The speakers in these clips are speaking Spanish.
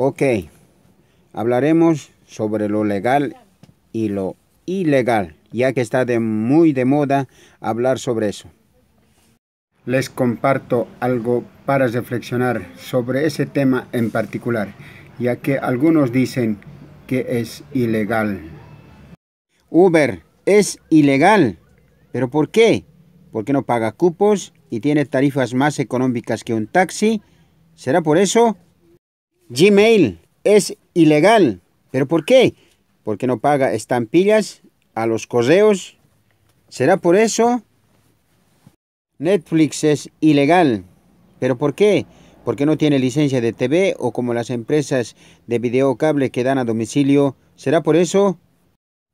Ok, hablaremos sobre lo legal y lo ilegal, ya que está de muy de moda hablar sobre eso. Les comparto algo para reflexionar sobre ese tema en particular, ya que algunos dicen que es ilegal. Uber es ilegal, pero ¿por qué? Porque no paga cupos y tiene tarifas más económicas que un taxi? ¿Será por eso? Gmail es ilegal. ¿Pero por qué? Porque no paga estampillas a los correos. ¿Será por eso? Netflix es ilegal. ¿Pero por qué? Porque no tiene licencia de TV o como las empresas de cable que dan a domicilio. ¿Será por eso?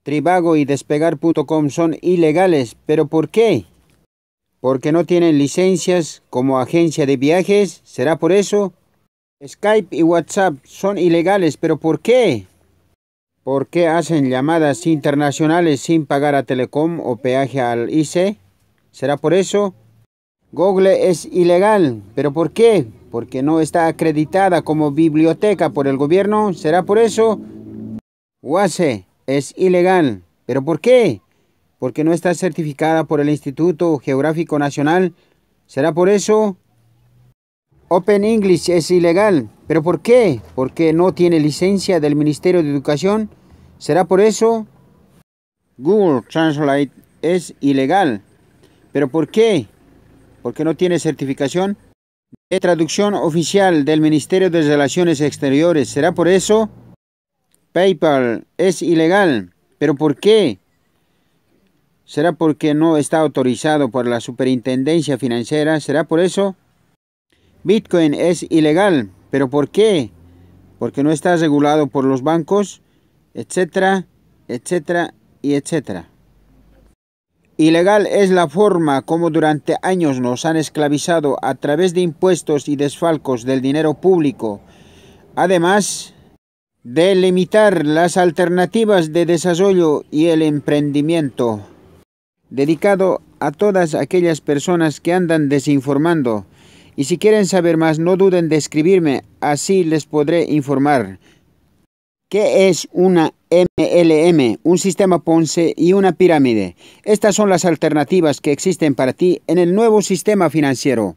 Tribago y despegar.com son ilegales. ¿Pero por qué? Porque no tienen licencias como agencia de viajes. ¿Será por eso? Skype y WhatsApp son ilegales, pero ¿por qué? ¿Por qué hacen llamadas internacionales sin pagar a Telecom o peaje al ICE? ¿Será por eso? Google es ilegal, pero ¿por qué? Porque no está acreditada como biblioteca por el gobierno, ¿será por eso? WASE es ilegal, pero ¿por qué? Porque no está certificada por el Instituto Geográfico Nacional, ¿será por eso? Open English es ilegal. ¿Pero por qué? Porque no tiene licencia del Ministerio de Educación. ¿Será por eso? Google Translate es ilegal. ¿Pero por qué? Porque no tiene certificación de traducción oficial del Ministerio de Relaciones Exteriores. ¿Será por eso? PayPal es ilegal. ¿Pero por qué? ¿Será porque no está autorizado por la Superintendencia Financiera? ¿Será por eso? Bitcoin es ilegal. ¿Pero por qué? Porque no está regulado por los bancos, etcétera, etcétera y etcétera. Ilegal es la forma como durante años nos han esclavizado a través de impuestos y desfalcos del dinero público. Además de limitar las alternativas de desarrollo y el emprendimiento, dedicado a todas aquellas personas que andan desinformando, y si quieren saber más, no duden de escribirme, así les podré informar. ¿Qué es una MLM, un sistema Ponce y una pirámide? Estas son las alternativas que existen para ti en el nuevo sistema financiero.